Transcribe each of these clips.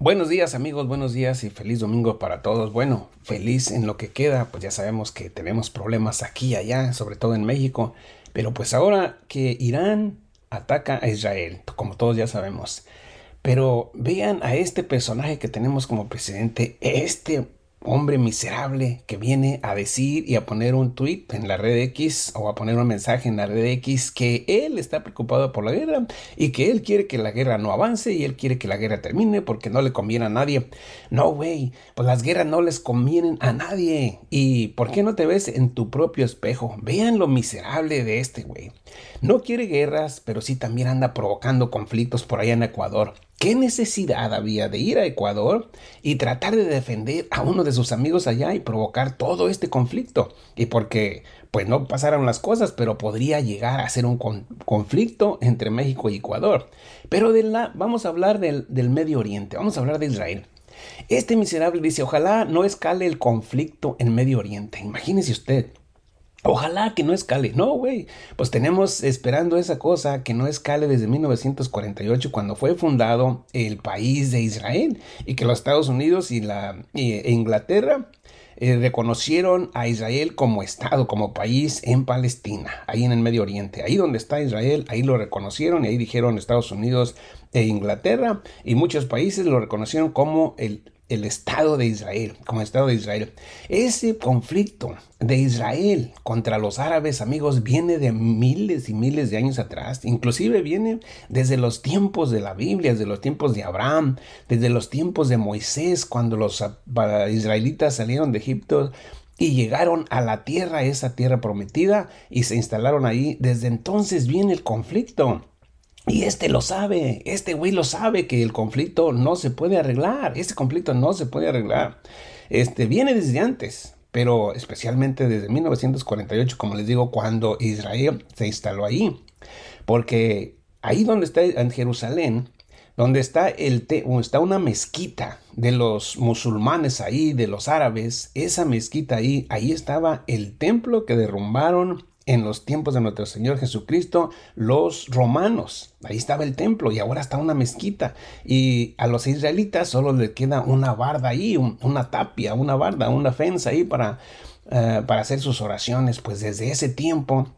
Buenos días amigos, buenos días y feliz domingo para todos. Bueno, feliz en lo que queda, pues ya sabemos que tenemos problemas aquí y allá, sobre todo en México, pero pues ahora que Irán ataca a Israel, como todos ya sabemos. Pero vean a este personaje que tenemos como presidente, este hombre miserable que viene a decir y a poner un tweet en la red X o a poner un mensaje en la red X que él está preocupado por la guerra y que él quiere que la guerra no avance y él quiere que la guerra termine porque no le conviene a nadie. No, güey, pues las guerras no les convienen a nadie. ¿Y por qué no te ves en tu propio espejo? Vean lo miserable de este güey. No quiere guerras, pero sí también anda provocando conflictos por allá en Ecuador. ¿Qué necesidad había de ir a Ecuador y tratar de defender a uno de sus amigos allá y provocar todo este conflicto? Y porque, pues no pasaron las cosas, pero podría llegar a ser un conflicto entre México y Ecuador. Pero vamos a hablar del, del Medio Oriente, vamos a hablar de Israel. Este miserable dice, ojalá no escale el conflicto en Medio Oriente. Imagínese usted. Ojalá que no escale. No, güey. Pues tenemos esperando esa cosa que no escale desde 1948, cuando fue fundado el país de Israel y que los Estados Unidos y la Inglaterra eh, reconocieron a Israel como Estado, como país en Palestina, ahí en el Medio Oriente. Ahí donde está Israel, ahí lo reconocieron y ahí dijeron Estados Unidos e Inglaterra y muchos países lo reconocieron como el el Estado de Israel, como Estado de Israel. Ese conflicto de Israel contra los árabes, amigos, viene de miles y miles de años atrás, inclusive viene desde los tiempos de la Biblia, desde los tiempos de Abraham, desde los tiempos de Moisés, cuando los israelitas salieron de Egipto y llegaron a la tierra, esa tierra prometida, y se instalaron ahí. Desde entonces viene el conflicto. Y este lo sabe, este güey lo sabe que el conflicto no se puede arreglar, este conflicto no se puede arreglar. Este viene desde antes, pero especialmente desde 1948, como les digo, cuando Israel se instaló ahí. Porque ahí donde está en Jerusalén, donde está, el está una mezquita de los musulmanes ahí, de los árabes, esa mezquita ahí, ahí estaba el templo que derrumbaron en los tiempos de nuestro Señor Jesucristo los romanos. Ahí estaba el templo y ahora está una mezquita. Y a los israelitas solo les queda una barda ahí, una tapia, una barda, una fensa ahí para, eh, para hacer sus oraciones. Pues desde ese tiempo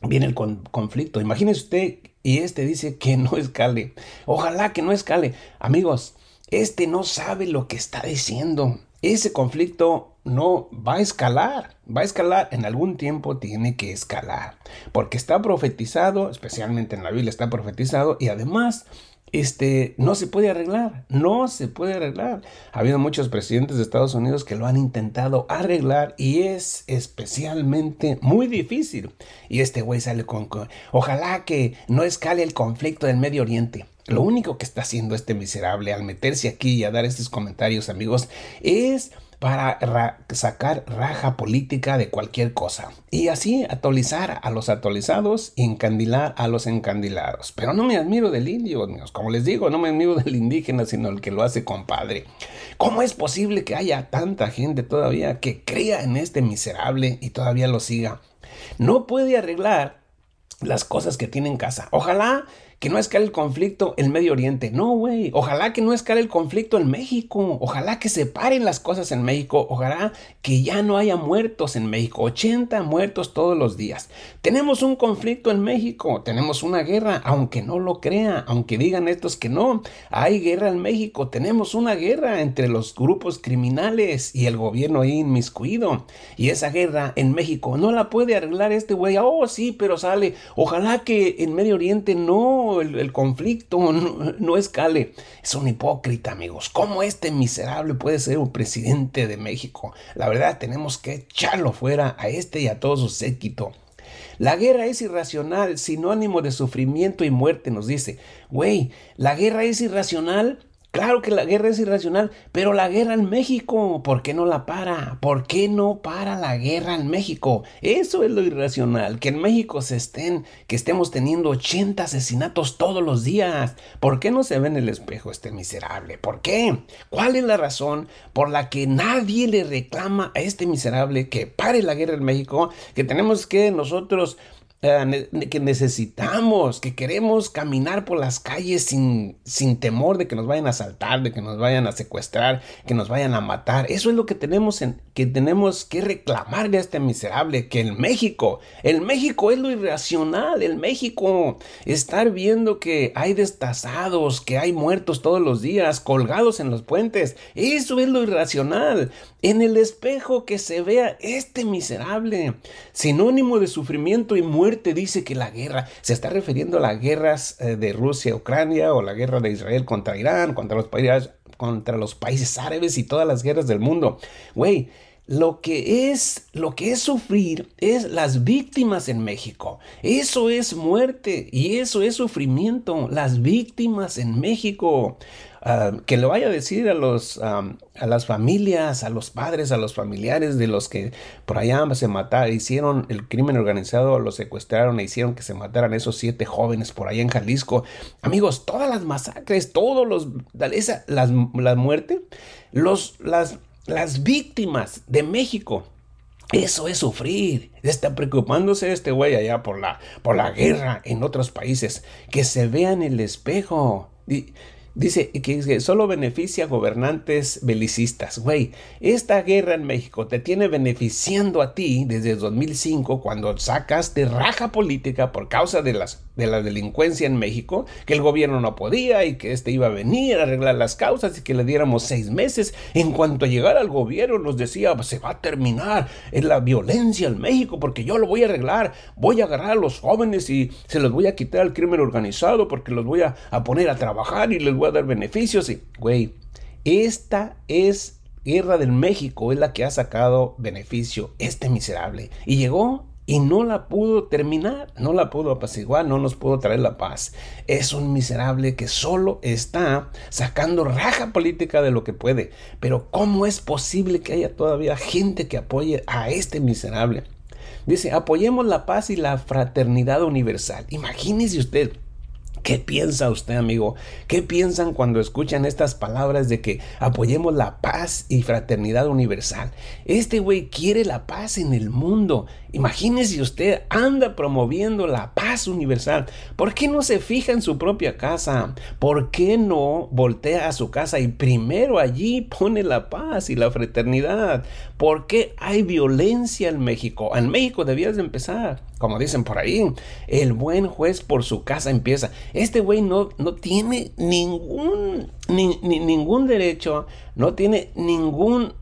viene el conflicto. Imagínese usted, y este dice que no escale. Ojalá que no escale. Amigos, este no sabe lo que está diciendo. Ese conflicto no va a escalar, va a escalar, en algún tiempo tiene que escalar, porque está profetizado, especialmente en la Biblia está profetizado, y además este, no se puede arreglar, no se puede arreglar. Ha habido muchos presidentes de Estados Unidos que lo han intentado arreglar y es especialmente muy difícil. Y este güey sale con, ojalá que no escale el conflicto del Medio Oriente. Lo único que está haciendo este miserable al meterse aquí y a dar estos comentarios, amigos, es para sacar raja política de cualquier cosa y así atolizar a los atolizados y encandilar a los encandilados. Pero no me admiro del indio, como les digo, no me admiro del indígena, sino el que lo hace compadre. ¿Cómo es posible que haya tanta gente todavía que crea en este miserable y todavía lo siga? No puede arreglar las cosas que tiene en casa. Ojalá que no escale el conflicto en Medio Oriente. No, güey. Ojalá que no escale el conflicto en México. Ojalá que se paren las cosas en México. Ojalá que ya no haya muertos en México. 80 muertos todos los días. Tenemos un conflicto en México. Tenemos una guerra. Aunque no lo crea, aunque digan estos que no, hay guerra en México. Tenemos una guerra entre los grupos criminales y el gobierno ahí inmiscuido. Y esa guerra en México no la puede arreglar este güey. Oh, sí, pero sale. Ojalá que en Medio Oriente no el, conflicto no, escale. Es un hipócrita, amigos. ¿Cómo este miserable puede ser un presidente de México? La verdad, tenemos que echarlo fuera a este y a todo su séquito. La guerra es irracional, sinónimo de sufrimiento y muerte, nos dice. Güey, la guerra es irracional Claro que la guerra es irracional, pero la guerra en México, ¿por qué no la para? ¿Por qué no para la guerra en México? Eso es lo irracional, que en México se estén, que estemos teniendo 80 asesinatos todos los días. ¿Por qué no se ve en el espejo este miserable? ¿Por qué? ¿Cuál es la razón por la que nadie le reclama a este miserable que pare la guerra en México? Que tenemos que nosotros eh, que necesitamos, que queremos caminar por las calles sin, sin temor de que nos vayan a asaltar, de que nos vayan a secuestrar, que nos vayan a matar. Eso es lo que tenemos, que, tenemos que reclamar a este miserable, que el México, el México es lo irracional, el México, estar viendo que hay destazados, que hay muertos todos los días, colgados en los puentes, eso es lo irracional. En el espejo que se vea este miserable, sinónimo de sufrimiento y muerte, muerte dice que la guerra, se está refiriendo a las guerras eh, de Rusia-Ucrania o la guerra de Israel contra Irán, contra los, contra los países árabes y todas las guerras del mundo. Güey, lo que es lo que es sufrir es las víctimas en México. Eso es muerte y eso es sufrimiento, las víctimas en México. Ah, que lo vaya a decir a los a las familias, a los padres, a los familiares de los que por allá se mataron, hicieron el crimen organizado, los secuestraron e hicieron que se mataran esos siete jóvenes por allá en Jalisco. Amigos, todas las masacres, todos los esa, las, la muerte, los las las víctimas de México. Eso es sufrir. Está preocupándose este güey allá por la, por la guerra en otros países. Que se vean en el espejo. Y Dice que, solo beneficia a gobernantes belicistas. Güey, esta guerra en México te tiene beneficiando a ti desde 2005 cuando sacaste raja política por causa de, las, de la delincuencia en México, que el gobierno no podía y que este iba a venir a arreglar las causas y que le diéramos seis meses. En cuanto a llegar al gobierno nos decía, pues, se va a terminar en la violencia en México porque yo lo voy a arreglar, voy a agarrar a los jóvenes y se los voy a quitar al crimen organizado porque los voy a, poner a trabajar y les voy a dar beneficios. Y, güey, esta es guerra del México, es la que ha sacado beneficio este miserable. Y llegó y no la pudo terminar, no la pudo apaciguar, no nos pudo traer la paz. Es un miserable que solo está sacando raja política de lo que puede. Pero ¿cómo es posible que haya todavía gente que apoye a este miserable? Dice, apoyemos la paz y la fraternidad universal. Imagínese usted, ¿Qué piensa usted, amigo? ¿Qué piensan cuando escuchan estas palabras de que apoyemos la paz y fraternidad universal? Este güey quiere la paz en el mundo. Imagínese usted anda promoviendo la paz universal. ¿Por qué no se fija en su propia casa? ¿Por qué no voltea a su casa y primero allí pone la paz y la fraternidad? ¿Por qué hay violencia en México? En México debías de empezar. Como dicen por ahí, el buen juez por su casa empieza. Este güey no, tiene ningún, ningún derecho, no tiene ningún,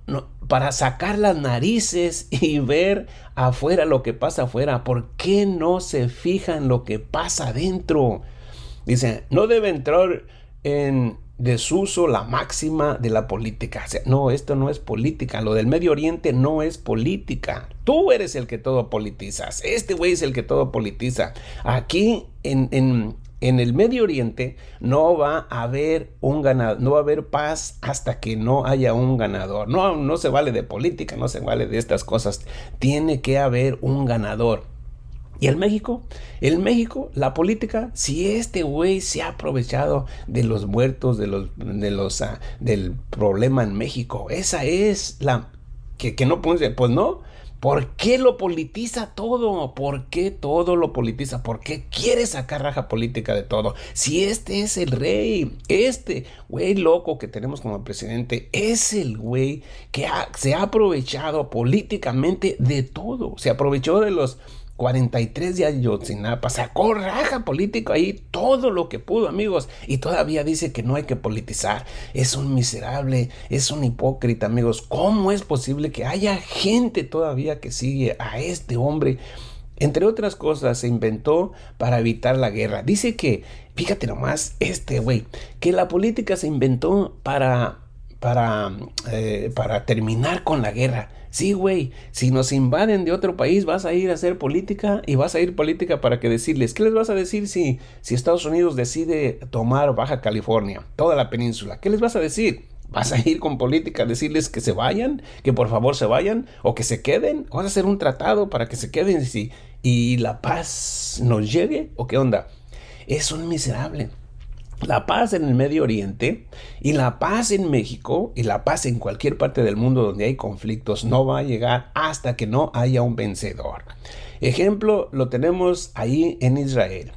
para sacar las narices y ver afuera lo que pasa afuera. ¿Por qué no se fijan lo que pasa adentro? Dice, no debe entrar en, desuso la máxima de la política. no, esto no es política. Lo del Medio Oriente no es política. Tú eres el que todo politizas. Este güey es el que todo politiza. Aquí en, en, el Medio Oriente no va a haber un ganador, no va a haber paz hasta que no haya un ganador. No, no se vale de política, no se vale de estas cosas. Tiene que haber un ganador. ¿Y el México? El México, la política, si este güey se ha aprovechado de los muertos, de los, de los, ah, del problema en México, esa es la que, no pone pues no. ¿Por qué lo politiza todo? ¿Por qué todo lo politiza? ¿Por qué quiere sacar raja política de todo? Si este es el rey, este güey loco que tenemos como presidente, es el güey que se ha aprovechado políticamente de todo. Se aprovechó de los 43 de Ayotzinapa, sacó corraja político ahí todo lo que pudo, amigos, y todavía dice que no hay que politizar. Es un miserable, es un hipócrita, amigos. ¿Cómo es posible que haya gente todavía que sigue a este hombre? Entre otras cosas, se inventó para evitar la guerra. Dice que, fíjate nomás, este güey, que la política se inventó para para, eh, para terminar con la guerra. Sí, güey, si nos invaden de otro país, vas a ir a hacer política y vas a ir política para que decirles, ¿qué les vas a decir si, si Estados Unidos decide tomar Baja California, toda la península? ¿Qué les vas a decir? ¿Vas a ir con política a decirles que se vayan, que por favor se vayan o que se queden? ¿Vas a hacer un tratado para que se queden y, y la paz nos llegue? ¿O qué onda? Es un miserable la paz en el Medio Oriente y la paz en México y la paz en cualquier parte del mundo donde hay conflictos no va a llegar hasta que no haya un vencedor. Ejemplo lo tenemos ahí en Israel.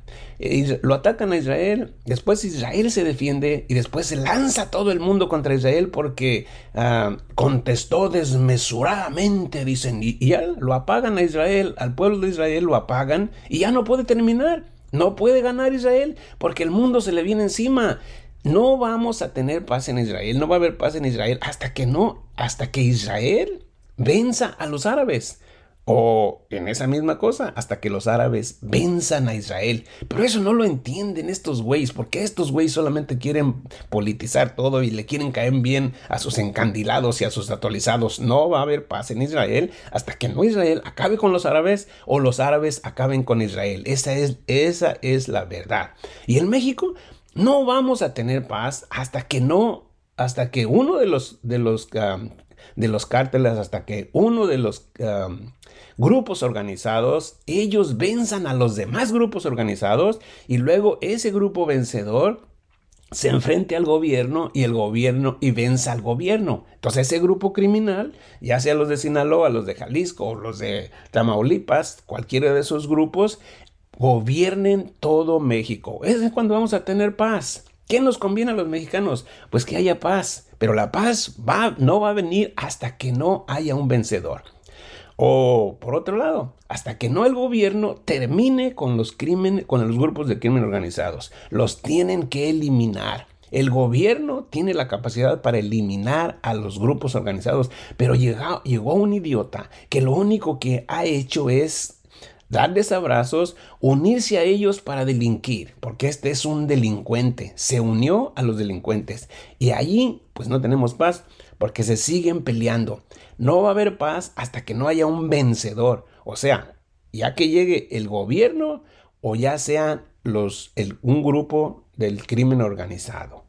Lo atacan a Israel, después Israel se defiende y después se lanza todo el mundo contra Israel porque ah, contestó desmesuradamente, dicen, y ya lo apagan a Israel, al pueblo de Israel lo apagan y ya no puede terminar. No puede ganar Israel porque el mundo se le viene encima. No vamos a tener paz en Israel, no va a haber paz en Israel hasta que no, hasta que Israel venza a los árabes. O en esa misma cosa, hasta que los árabes venzan a Israel. Pero eso no lo entienden estos güeyes, porque estos güeyes solamente quieren politizar todo y le quieren caer bien a sus encandilados y a sus actualizados. No va a haber paz en Israel hasta que no Israel acabe con los árabes o los árabes acaben con Israel. Esa es, esa es la verdad. Y en México no vamos a tener paz hasta que no hasta que uno de los, de los ah, de los cárteles hasta que uno de los um, grupos organizados, ellos venzan a los demás grupos organizados y luego ese grupo vencedor se enfrente al gobierno y el gobierno y venza al gobierno. Entonces ese grupo criminal, ya sea los de Sinaloa, los de Jalisco o los de Tamaulipas, cualquiera de esos grupos, gobiernen todo México. es cuando vamos a tener paz. ¿Qué nos conviene a los mexicanos? Pues que haya paz. Pero la paz no va a venir hasta que no haya un vencedor. O por otro lado, hasta que no el gobierno termine con los crímenes, con los grupos de crimen organizados, los tienen que eliminar. El gobierno tiene la capacidad para eliminar a los grupos organizados, pero llegó, llegó un idiota que lo único que ha hecho es darles abrazos, unirse a ellos para delinquir, porque este es un delincuente, se unió a los delincuentes. Y allí, pues no tenemos paz, porque se siguen peleando. No va a haber paz hasta que no haya un vencedor. O sea, ya que llegue el gobierno o ya sea los, un grupo del crimen organizado.